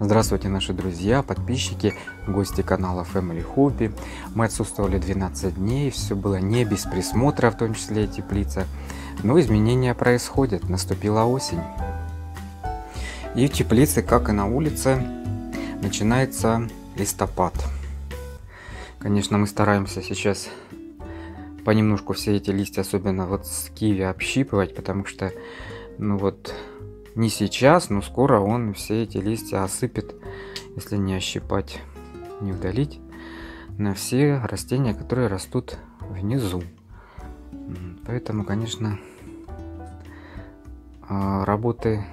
Здравствуйте, наши друзья, подписчики, гости канала Family Hobby. Мы отсутствовали 12 дней, все было не без присмотра, в том числе и теплица. Но изменения происходят, наступила осень. И в теплице, как и на улице, начинается листопад. Конечно, мы стараемся сейчас понемножку все эти листья, особенно вот с киви, общипывать, потому что, ну вот, не сейчас, но скоро он все эти листья осыпет, если не ощипать, не удалить, на все растения, которые растут внизу. Поэтому, конечно, а, работы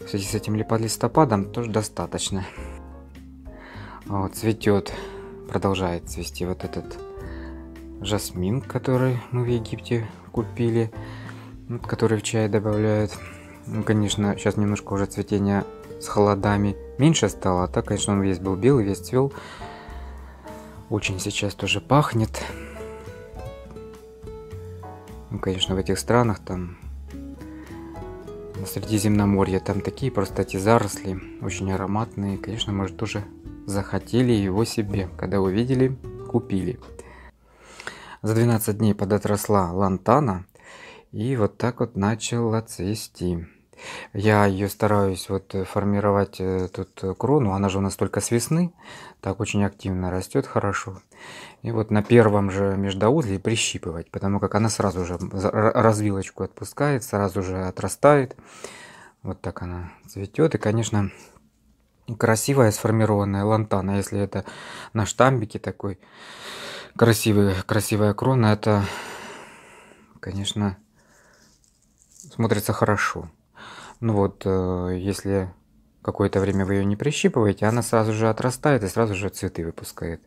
в связи с этим листопадом тоже достаточно. А вот, цветет, продолжает цвести вот этот жасмин, который мы в Египте купили которые в чай добавляют. Ну, конечно, сейчас немножко уже цветение с холодами меньше стало. А так, конечно, он весь был белый, весь цвел. Очень сейчас тоже пахнет. Ну, конечно, в этих странах там на Средиземноморье там такие просто эти заросли, очень ароматные. Конечно, может тоже захотели его себе. Когда увидели, купили. За 12 дней подотросла лантана. И вот так вот начала цвести. Я ее стараюсь вот э, формировать э, тут э, крону, она же у нас только с весны, так очень активно растет хорошо. И вот на первом же междоузле прищипывать, потому как она сразу же развилочку отпускает, сразу же отрастает. Вот так она цветет. И, конечно, красивая сформированная лантана, если это на штамбике такой красивый, красивая крона, это, конечно, смотрится хорошо. Ну вот, э, если какое-то время вы ее не прищипываете, она сразу же отрастает и сразу же цветы выпускает.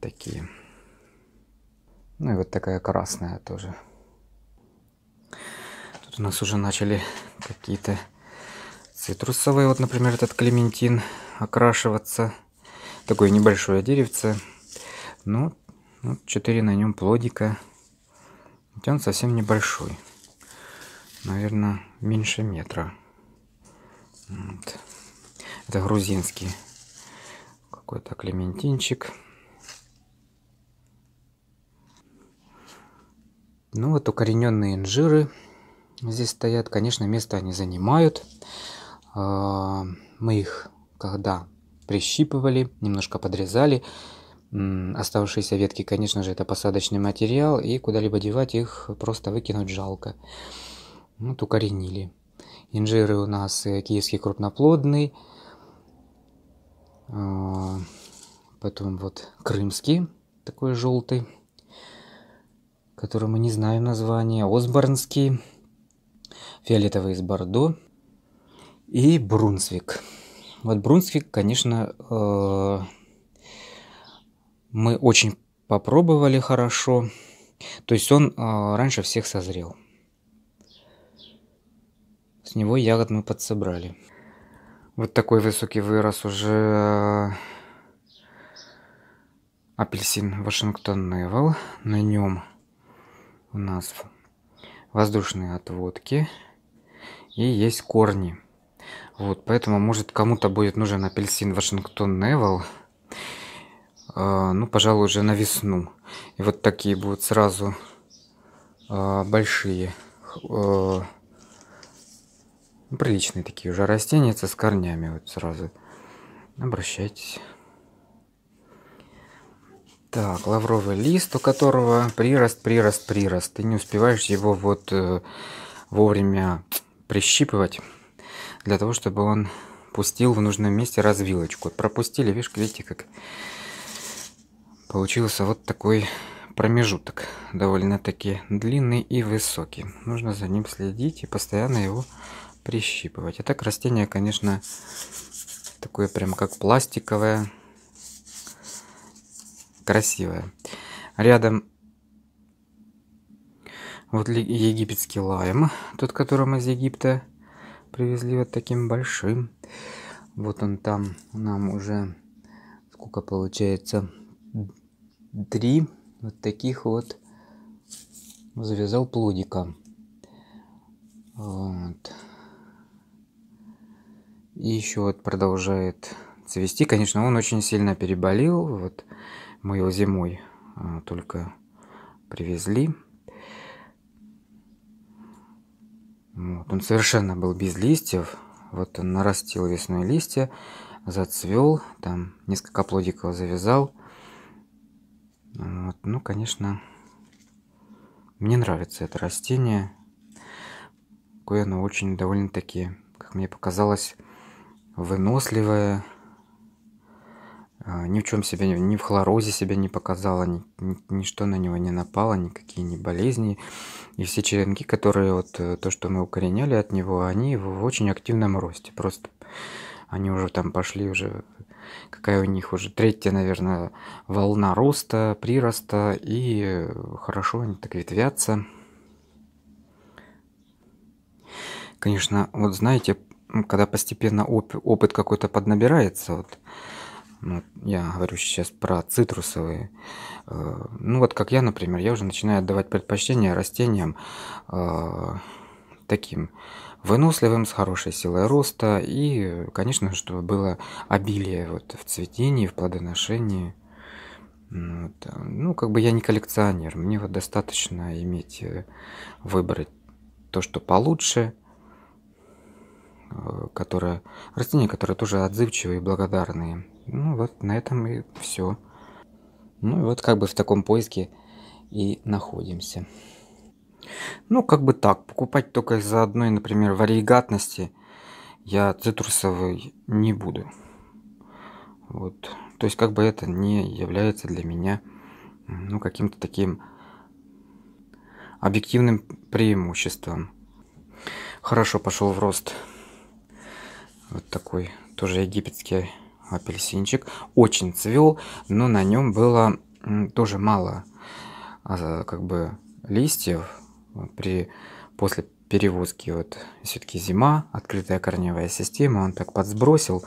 такие. Ну и вот такая красная тоже. Тут у нас уже начали какие-то цитрусовые. Вот, например, этот клементин окрашиваться. Такое небольшое деревце. Ну, вот ну, 4 на нем плодика. Ведь он совсем небольшой наверное, меньше метра. Вот. Это грузинский какой-то клементинчик. Ну вот укорененные инжиры здесь стоят. Конечно, место они занимают. А, мы их когда прищипывали, немножко подрезали. Оставшиеся ветки, конечно же, это посадочный материал, и куда-либо девать их просто выкинуть жалко. Вот ну, укоренили. Инжиры у нас э, киевский крупноплодный. А, потом вот крымский, такой желтый, который мы не знаем название. Осборнский, фиолетовый из Бордо и Брунсвик. Вот Брунсвик, конечно, э, мы очень попробовали хорошо. То есть он э, раньше всех созрел. С него ягод мы подсобрали. Вот такой высокий вырос уже э, апельсин Вашингтон Невел. На нем у нас воздушные отводки и есть корни. Вот, поэтому, может, кому-то будет нужен апельсин Вашингтон Невел. Э, ну, пожалуй, уже на весну. И вот такие будут сразу э, большие ну, приличные такие уже растения с корнями вот сразу. Обращайтесь. Так, лавровый лист, у которого прирост, прирост, прирост. Ты не успеваешь его вот э, вовремя прищипывать, для того, чтобы он пустил в нужном месте развилочку. Вот пропустили, видишь, видите, как получился вот такой промежуток. Довольно-таки длинный и высокий. Нужно за ним следить и постоянно его прищипывать. А так растение, конечно, такое прям как пластиковое, красивое. Рядом вот египетский лайм, тот, которым из Египта привезли вот таким большим. Вот он там нам уже, сколько получается, три вот таких вот завязал плодика. Вот. И еще вот продолжает цвести. Конечно, он очень сильно переболел. Вот мы его зимой а, только привезли. Вот, он совершенно был без листьев. Вот он нарастил весной листья, зацвел, там несколько плодиков завязал. Вот, ну, конечно, мне нравится это растение. Такое оно очень довольно-таки, как мне показалось, выносливая, а, ни в чем себя, ни в хлорозе себя не показала, ни, ни, ничто на него не напало, никакие не болезни. И все черенки, которые вот э, то, что мы укореняли от него, они в очень активном росте. Просто они уже там пошли уже, какая у них уже третья, наверное, волна роста, прироста, и э, хорошо они так ветвятся. Конечно, вот знаете, когда постепенно оп- опыт какой-то поднабирается, вот, ну, вот, я говорю сейчас про цитрусовые. Э, ну вот как я, например, я уже начинаю отдавать предпочтение растениям э, таким выносливым, с хорошей силой роста и, конечно, чтобы было обилие вот в цветении, в плодоношении. Ну, вот. Э, ну, как бы я не коллекционер, мне вот достаточно иметь, э, выбрать то, что получше, Э, которое, растения, которые тоже отзывчивые и благодарные. Ну вот на этом и все. Ну и вот как бы в таком поиске и находимся. Ну как бы так, покупать только за одной, например, варигатности я цитрусовый не буду. Вот. То есть как бы это не является для меня ну, каким-то таким объективным преимуществом. Хорошо пошел в рост вот такой тоже египетский апельсинчик. Очень цвел, но на нем было тоже мало а, как бы листьев при после перевозки вот все-таки зима открытая корневая система он так подсбросил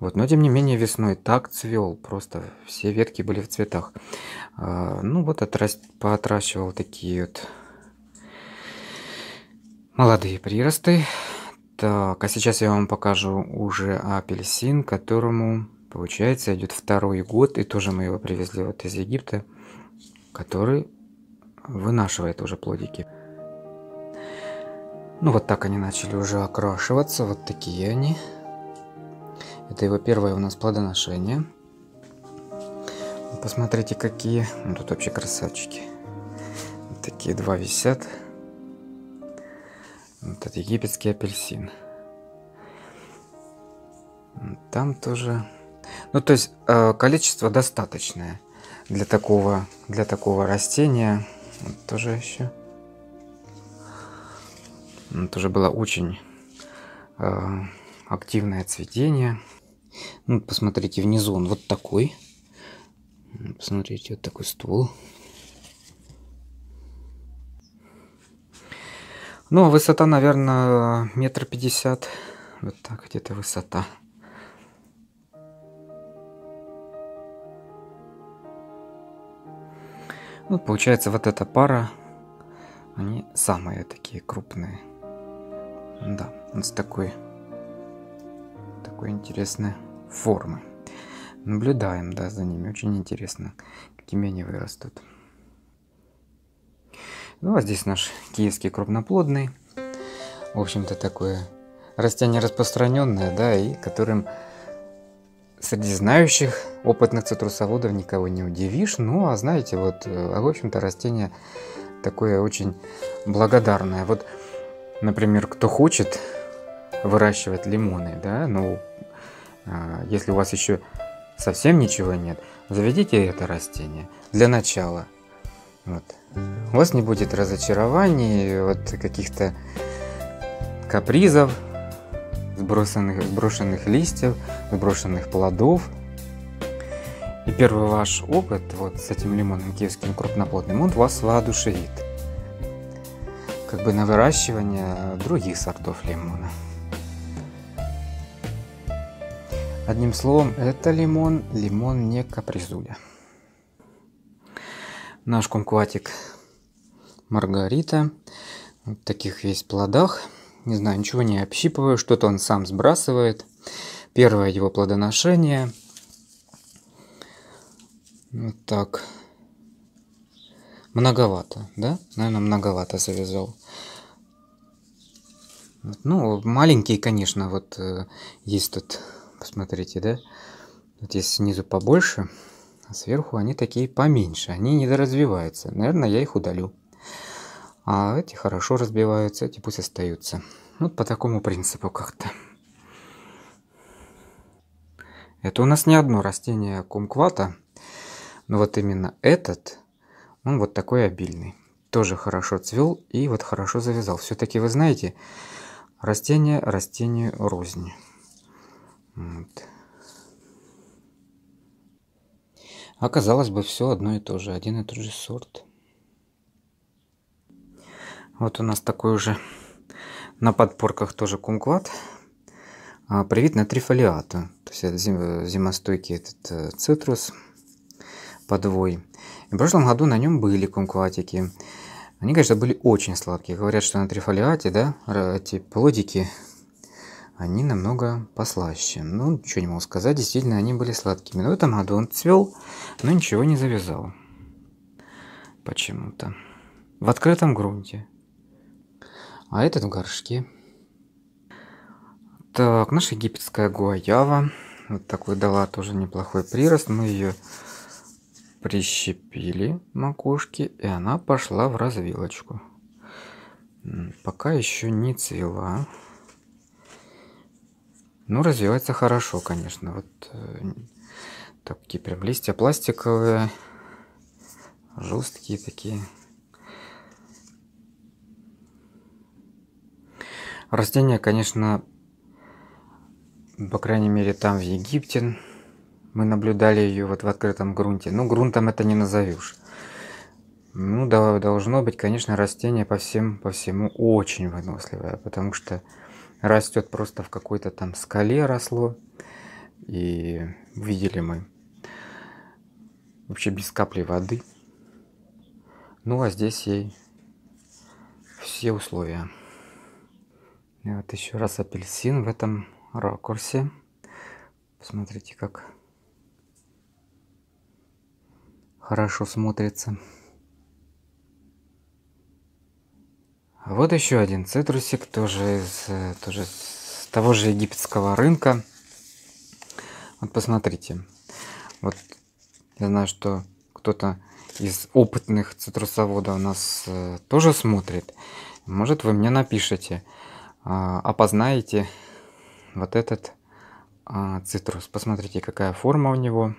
вот но тем не менее весной так цвел просто все ветки были в цветах а, ну вот отрас... поотращивал такие вот молодые приросты так, а сейчас я вам покажу уже апельсин, которому, получается, идет второй год. И тоже мы его привезли вот из Египта, который вынашивает уже плодики. Ну вот так они начали уже окрашиваться, вот такие они. Это его первое у нас плодоношение. Посмотрите, какие. Ну, тут вообще красавчики. такие два висят этот египетский апельсин. Там тоже... Ну, то есть э, количество достаточное для такого, для такого растения. Вот тоже еще. Тоже было очень э, активное цветение. Ну, посмотрите, внизу он вот такой. Посмотрите, вот такой ствол. Ну, высота, наверное, метр пятьдесят. Вот так где-то высота. Ну, получается, вот эта пара, они самые такие крупные. Да, с такой, такой интересной формы. Наблюдаем, да, за ними. Очень интересно, какими они вырастут. Ну, а здесь наш киевский крупноплодный. В общем-то, такое растение распространенное, да, и которым среди знающих опытных цитрусоводов никого не удивишь. Ну, а знаете, вот, э, а в общем-то, растение такое очень благодарное. Вот, например, кто хочет выращивать лимоны, да, ну, а, если у вас еще совсем ничего нет, заведите это растение для начала. Вот. У вас не будет разочарований, вот каких-то капризов, сбросанных, сброшенных листьев, сброшенных плодов. И первый ваш опыт вот с этим лимоном киевским крупноплодным, он вас воодушевит. Как бы на выращивание других сортов лимона. Одним словом, это лимон, лимон не капризуля наш кумкватик Маргарита. Вот таких весь плодах. Не знаю, ничего не общипываю, что-то он сам сбрасывает. Первое его плодоношение. Вот так. Многовато, да? Наверное, многовато завязал. Ну, маленькие, конечно, вот э, есть тут, посмотрите, да? Вот есть снизу побольше. А сверху они такие поменьше, они недоразвиваются. Наверное, я их удалю. А эти хорошо разбиваются, эти пусть остаются. Вот по такому принципу как-то. Это у нас не одно растение кумквата, но вот именно этот, он вот такой обильный. Тоже хорошо цвел и вот хорошо завязал. Все-таки вы знаете, растение растению рознь. Вот. А казалось бы, все одно и то же, один и тот же сорт. Вот у нас такой уже на подпорках тоже кумкват А, привит на трифолиату. То есть это зим, зимостойкий этот э, цитрус подвой. И в прошлом году на нем были кумкватики. Они, конечно, были очень сладкие. Говорят, что на трифолиате, да, эти плодики они намного послаще. Ну, ничего не могу сказать, действительно, они были сладкими. Но в этом году он цвел, но ничего не завязал. Почему-то. В открытом грунте. А этот в горшке. Так, наша египетская гуаява. Вот такой дала тоже неплохой прирост. Мы ее прищепили макушки, и она пошла в развилочку. Пока еще не цвела. Ну, развивается хорошо, конечно. Вот э, такие прям листья пластиковые, жесткие такие. Растение, конечно, по крайней мере, там в Египте мы наблюдали ее вот в открытом грунте. Ну, грунтом это не назовешь. Ну, да, должно быть, конечно, растение по всем, по всему очень выносливое, потому что растет просто в какой-то там скале росло. И видели мы вообще без капли воды. Ну а здесь ей все условия. И вот еще раз апельсин в этом ракурсе. Посмотрите, как хорошо смотрится. А вот еще один цитрусик, тоже из, э, тоже с того же египетского рынка. Вот посмотрите. Вот я знаю, что кто-то из опытных цитрусоводов нас э, тоже смотрит. Может, вы мне напишите, а, опознаете вот этот а, цитрус. Посмотрите, какая форма у него.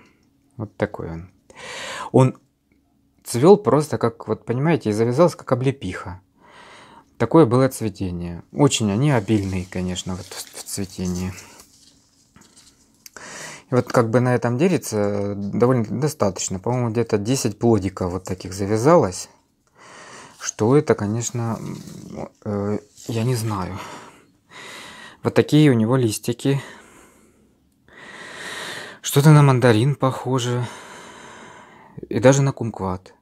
Вот такой он. Он цвел просто как, вот понимаете, и завязался как облепиха. Такое было цветение. Очень они обильные, конечно, вот в цветении. И вот как бы на этом деревце э, довольно достаточно. По-моему, где-то 10 плодиков вот таких завязалось. Что это, конечно, э, я не знаю. Вот такие у него листики. Что-то на мандарин похоже. И даже на кумкват.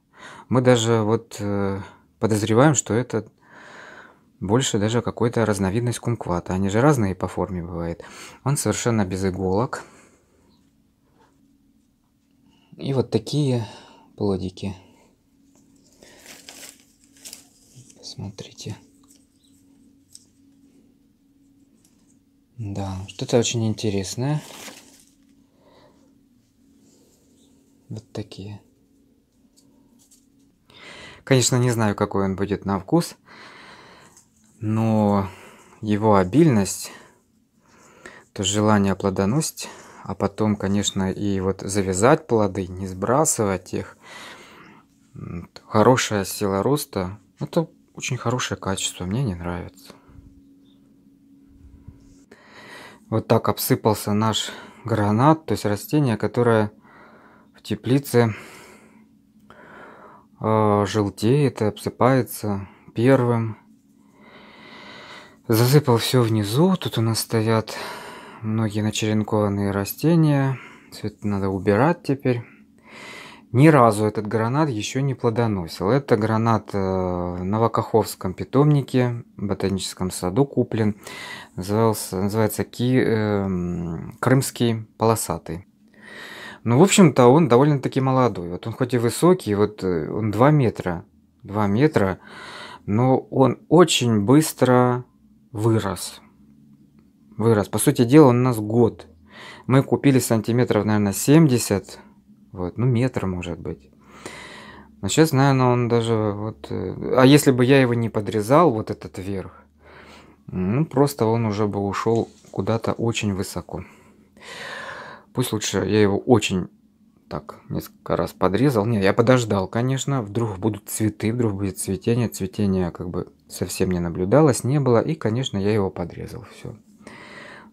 Мы даже вот э, подозреваем, что это больше даже какой-то разновидность кумквата. Они же разные по форме бывают. Он совершенно без иголок. И вот такие плодики. Смотрите. Да, что-то очень интересное. Вот такие. Конечно, не знаю, какой он будет на вкус но его обильность, то желание плодоносить, а потом, конечно, и вот завязать плоды, не сбрасывать их, хорошая сила роста, это очень хорошее качество, мне не нравится. Вот так обсыпался наш гранат, то есть растение, которое в теплице а, желтеет и обсыпается первым. Засыпал все внизу. Тут у нас стоят многие начеренкованные растения. Все это надо убирать теперь. Ни разу этот гранат еще не плодоносил. Это гранат э, в Новокаховском питомнике, в ботаническом саду куплен. Назывался, называется ки, э, крымский полосатый. Ну, в общем-то, он довольно-таки молодой. Вот он хоть и высокий, вот э, он 2 метра. 2 метра, но он очень быстро вырос. Вырос. По сути дела, он у нас год. Мы купили сантиметров, наверное, 70. Вот, ну, метр, может быть. Но сейчас, наверное, он даже вот... Э, а если бы я его не подрезал, вот этот верх, ну, просто он уже бы ушел куда-то очень высоко. Пусть лучше я его очень так несколько раз подрезал. Не, я подождал, конечно, вдруг будут цветы, вдруг будет цветение. Цветение как бы совсем не наблюдалось, не было. И, конечно, я его подрезал, все.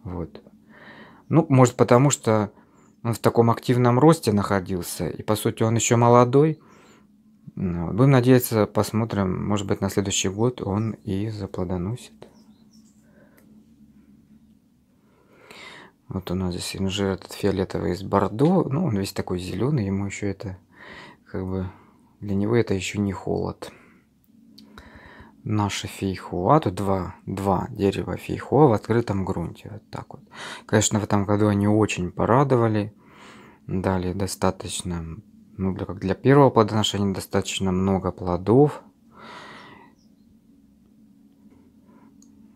Вот. Ну, может, потому что он в таком активном росте находился, и, по сути, он еще молодой. Ну, будем надеяться, посмотрим, может быть, на следующий год он и заплодоносит. Вот у нас здесь инжир этот фиолетовый из бордо. Ну, он весь такой зеленый, ему еще это как бы... Для него это еще не холод. Наша фейхуа. Тут два, два дерева фейхуа в открытом грунте. Вот так вот. Конечно, в этом году они очень порадовали. Дали достаточно... Ну, для, как для первого плодоношения достаточно много плодов.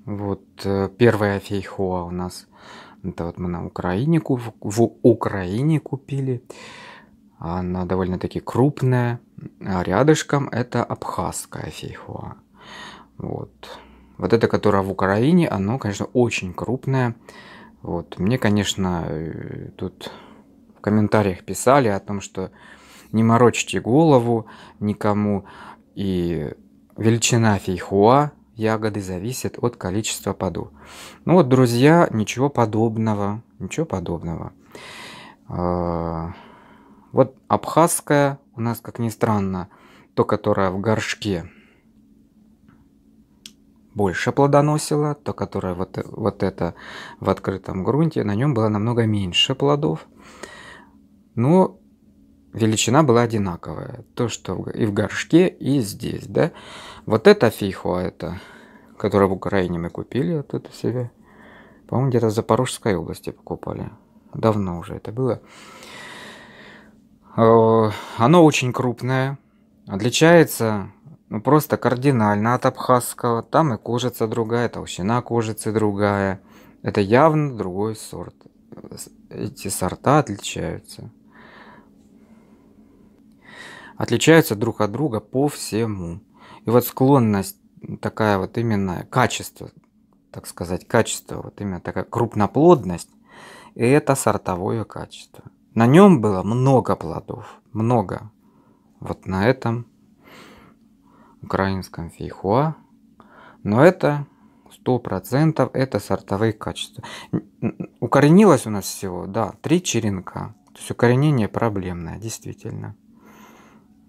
Вот э, первая фейхуа у нас это вот мы на Украине, в, в Украине купили. Она довольно-таки крупная. А рядышком это абхазская фейхуа. Вот. Вот это, которая в Украине, оно, конечно, очень крупное. Вот. Мне, конечно, э, тут в комментариях писали о том, что не морочите голову никому. И величина фейхуа ягоды зависит от количества поду. Ну вот, друзья, ничего подобного, ничего подобного. А, вот абхазская у нас, как ни странно, то, которая в горшке больше плодоносила, то, которое вот, вот это в открытом грунте, на нем было намного меньше плодов. Но величина была одинаковая. То, что и в горшке, и здесь, да. Вот эта фейхуа это, которую в Украине мы купили, вот это себе. По-моему, где-то в Запорожской области покупали. Давно уже это было. Э, оно очень крупное. Отличается ну, просто кардинально от абхазского. Там и кожица другая, толщина кожицы другая. Это явно другой сорт. Э, эти сорта отличаются отличаются друг от друга по всему. И вот склонность такая вот именно качество, так сказать, качество, вот именно такая крупноплодность, и это сортовое качество. На нем было много плодов, много. Вот на этом украинском фейхуа. Но это процентов это сортовые качества. Укоренилось у нас всего, да, три черенка. То есть укоренение проблемное, действительно.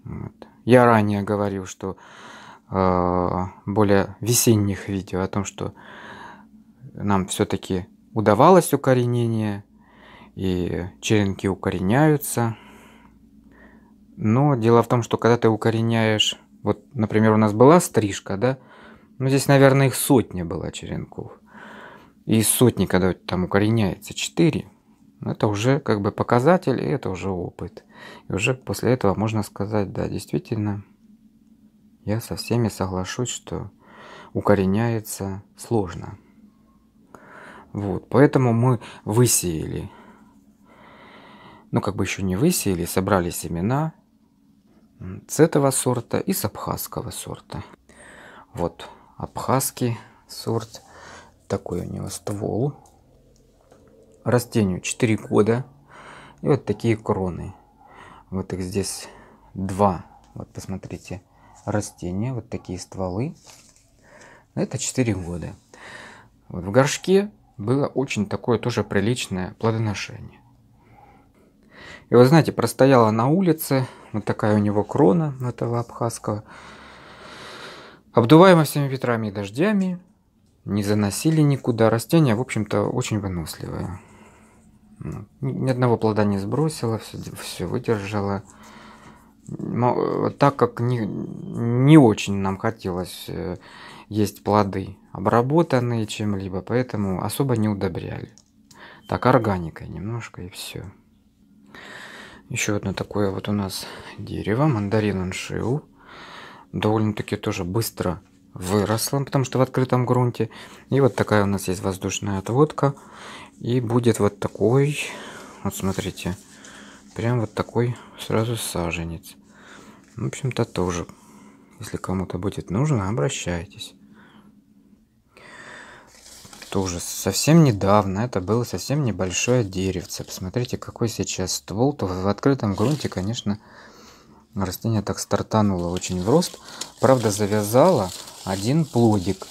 Вот. Я ранее говорил, что э, более весенних видео о том, что нам все-таки удавалось укоренение, и черенки укореняются. Но дело в том, что когда ты укореняешь, вот, например, у нас была стрижка, да, ну здесь, наверное, их сотня была черенков. И сотни, когда там укореняется, 4. Это уже как бы показатель, и это уже опыт. И уже после этого можно сказать, да, действительно, я со всеми соглашусь, что укореняется сложно. Вот, поэтому мы высеяли, ну как бы еще не высеяли, собрали семена с этого сорта и с абхазского сорта. Вот, абхазский сорт, такой у него ствол, растению 4 года. И вот такие кроны. Вот их здесь два. Вот посмотрите, растения, вот такие стволы. Это 4 года. Вот в горшке было очень такое тоже приличное плодоношение. И вы знаете, простояла на улице, вот такая у него крона этого абхазского, обдуваемо всеми ветрами и дождями, не заносили никуда. Растение, в общем-то, очень выносливое. Ну, ни одного плода не сбросила, все, все выдержала. Но э, так как не, не очень нам хотелось э, есть плоды, обработанные чем-либо, поэтому особо не удобряли. Так, органикой немножко и все. Еще одно такое вот у нас дерево, мандарин аншиу. Довольно-таки тоже быстро выросло, потому что в открытом грунте. И вот такая у нас есть воздушная отводка. И будет вот такой, вот смотрите, прям вот такой сразу саженец. В общем-то тоже, если кому-то будет нужно, обращайтесь. Тоже совсем недавно, это было совсем небольшое деревце. Посмотрите, какой сейчас ствол. То в открытом грунте, конечно, растение так стартануло очень в рост. Правда, завязало один плодик.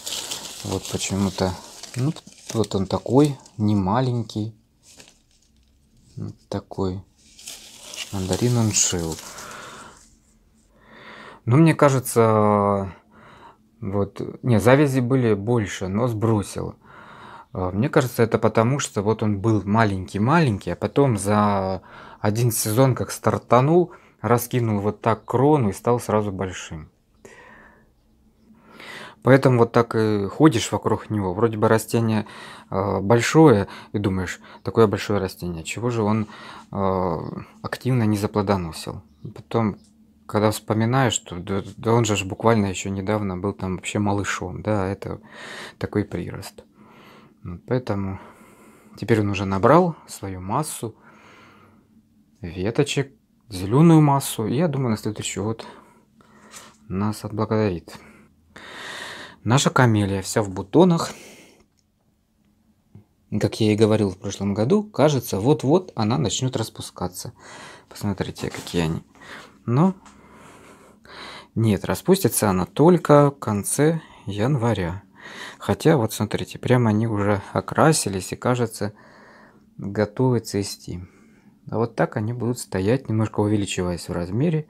Вот почему-то. Ну, вот он такой, не маленький. Вот такой. Мандарин он шил. Ну, мне кажется, вот, не, завязи были больше, но сбросил. А, мне кажется, это потому, что вот он был маленький-маленький, а потом за один сезон, как стартанул, раскинул вот так крону и стал сразу большим. Поэтому вот так и ходишь вокруг него. Вроде бы растение э, большое, и думаешь, такое большое растение, чего же он э, активно не заплодоносил. Потом, когда вспоминаешь, что да, да он же буквально еще недавно был там вообще малышом, да, а это такой прирост. Поэтому теперь он уже набрал свою массу веточек, зеленую массу, и я думаю, на следующий год нас отблагодарит. Наша камелия вся в бутонах. Как я и говорил в прошлом году, кажется, вот-вот она начнет распускаться. Посмотрите, какие они. Но нет, распустится она только в конце января. Хотя, вот смотрите, прямо они уже окрасились и, кажется, готовы цвести. А вот так они будут стоять, немножко увеличиваясь в размере,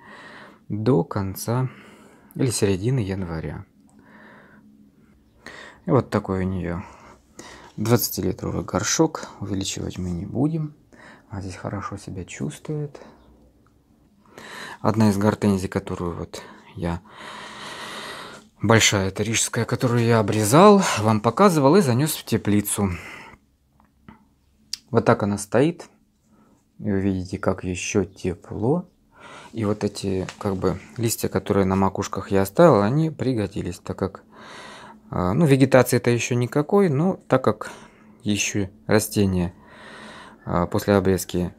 до конца или середины января вот такой у нее 20-литровый горшок. Увеличивать мы не будем. Она здесь хорошо себя чувствует. Одна из гортензий, которую вот я большая, это рижская, которую я обрезал, вам показывал и занес в теплицу. Вот так она стоит. И вы видите, как еще тепло. И вот эти как бы листья, которые на макушках я оставил, они пригодились, так как а, ну, вегетации это еще никакой, но так как еще растение а, после обрезки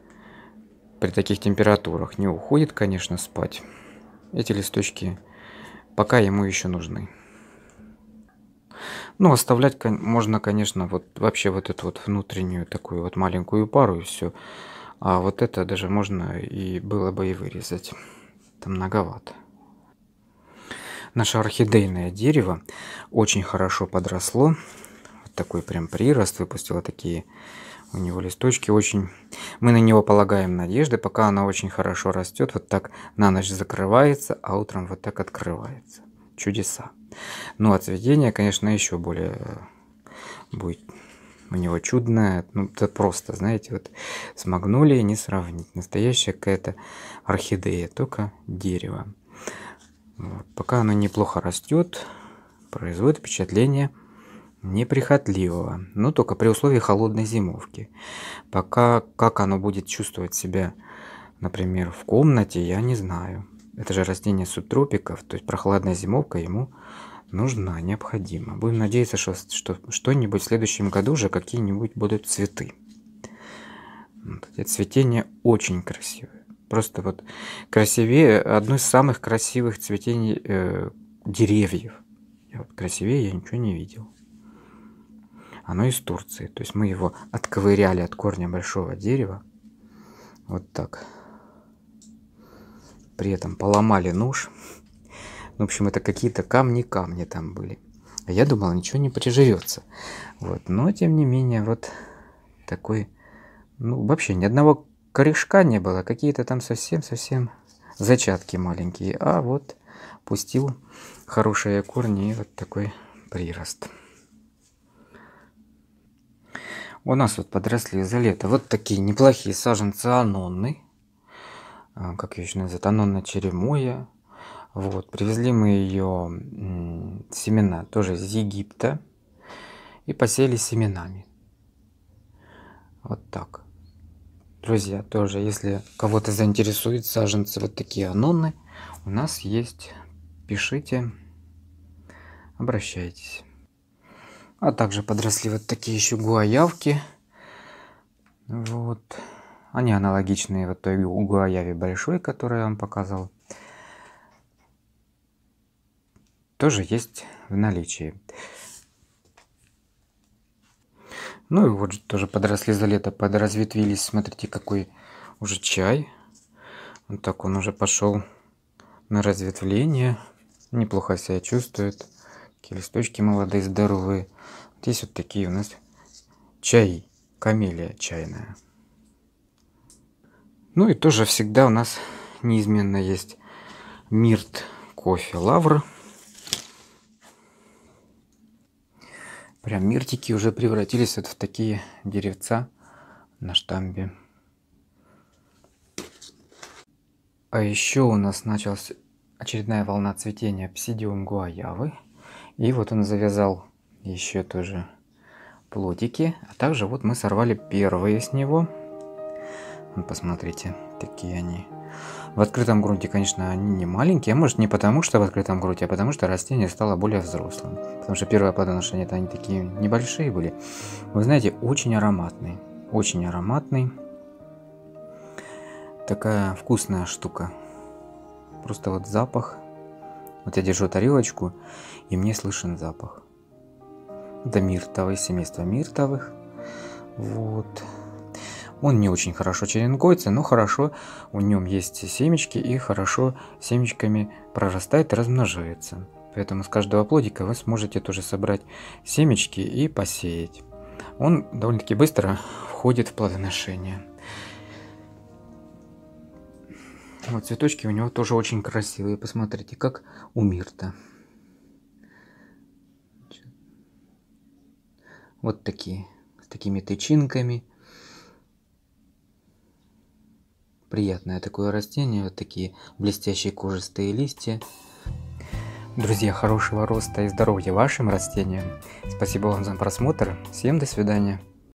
при таких температурах не уходит, конечно, спать, эти листочки пока ему еще нужны. Ну, оставлять можно, конечно, вот вообще вот эту вот внутреннюю такую вот маленькую пару и все. А вот это даже можно и было бы и вырезать. Там многовато. Наше орхидейное дерево очень хорошо подросло. Вот такой прям прирост выпустило такие у него листочки очень... Мы на него полагаем надежды, пока она очень хорошо растет. Вот так на ночь закрывается, а утром вот так открывается. Чудеса. Ну, а конечно, еще более будет у него чудное. Ну, это просто, знаете, вот с магнолией не сравнить. Настоящая какая-то орхидея, только дерево. Пока оно неплохо растет, производит впечатление неприхотливого, но только при условии холодной зимовки. Пока как оно будет чувствовать себя, например, в комнате, я не знаю. Это же растение субтропиков, то есть прохладная зимовка ему нужна, необходима. Будем надеяться, что, что что-нибудь в следующем году уже какие-нибудь будут цветы. Вот эти цветения очень красивые. Просто вот красивее, одно из самых красивых цветений э, деревьев. Я вот красивее я ничего не видел. Оно из Турции. То есть мы его отковыряли от корня большого дерева. Вот так. При этом поломали нож. Ну, в общем, это какие-то камни-камни там были. А я думал, ничего не приживется. Вот. Но, тем не менее, вот такой... Ну, вообще, ни одного корешка не было, какие-то там совсем-совсем зачатки маленькие. А вот пустил хорошие корни и вот такой прирост. У нас вот подросли за лето вот такие неплохие саженцы анонны. А, как ее еще называют? Анонна черемоя. Вот, привезли мы ее семена тоже из Египта и посеяли семенами. Вот так. Друзья, тоже, если кого-то заинтересует саженцы вот такие анонны, у нас есть, пишите, обращайтесь. А также подросли вот такие еще гуаявки. Вот. Они аналогичные вот той гуаяве большой, которую я вам показал. Тоже есть в наличии. Ну и вот тоже подросли за лето, подразветвились. Смотрите, какой уже чай. Вот так он уже пошел на разветвление. Неплохо себя чувствует. Такие листочки молодые, здоровые. Вот есть вот такие у нас чаи. Камелия чайная. Ну и тоже всегда у нас неизменно есть мирт кофе лавр. Прям миртики уже превратились вот в такие деревца на штамбе. А еще у нас началась очередная волна цветения псидиум гуаявы. И вот он завязал еще тоже плодики. А также вот мы сорвали первые с него. посмотрите, такие они. В открытом грунте, конечно, они не маленькие, а может не потому, что в открытом грунте, а потому, что растение стало более взрослым. Потому что первое плодоношение это они такие небольшие были. Вы знаете, очень ароматный, очень ароматный. Такая вкусная штука. Просто вот запах. Вот я держу тарелочку, и мне слышен запах. Это миртовые, семейство миртовых. Вот. Он не очень хорошо черенгойца, но хорошо, у нем есть семечки и хорошо семечками прорастает и размножается. Поэтому с каждого плодика вы сможете тоже собрать семечки и посеять. Он довольно-таки быстро входит в плодоношение. Вот цветочки у него тоже очень красивые. Посмотрите, как у Мирта. Вот такие, с такими тычинками – приятное такое растение, вот такие блестящие кожистые листья. Друзья, хорошего роста и здоровья вашим растениям. Спасибо вам за просмотр. Всем до свидания.